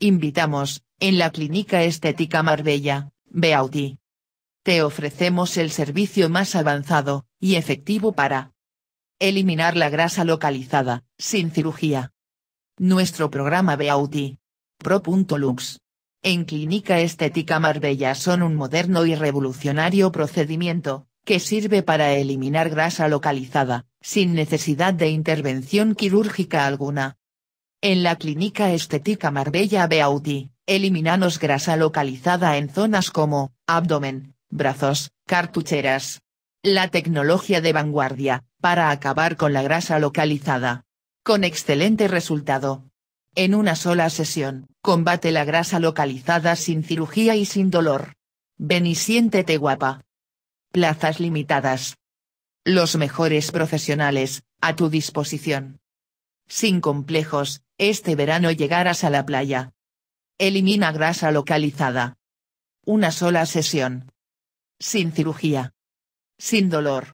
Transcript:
Invitamos, en la Clínica Estética Marbella, Beauty. Te ofrecemos el servicio más avanzado y efectivo para eliminar la grasa localizada, sin cirugía. Nuestro programa Beauty. Pro.lux. En Clínica Estética Marbella son un moderno y revolucionario procedimiento, que sirve para eliminar grasa localizada, sin necesidad de intervención quirúrgica alguna. En la Clínica Estética Marbella Beauty, eliminamos grasa localizada en zonas como, abdomen, brazos, cartucheras. La tecnología de vanguardia, para acabar con la grasa localizada. Con excelente resultado. En una sola sesión, combate la grasa localizada sin cirugía y sin dolor. Ven y siéntete guapa. Plazas limitadas. Los mejores profesionales, a tu disposición. Sin complejos, este verano llegarás a la playa. Elimina grasa localizada. Una sola sesión. Sin cirugía. Sin dolor.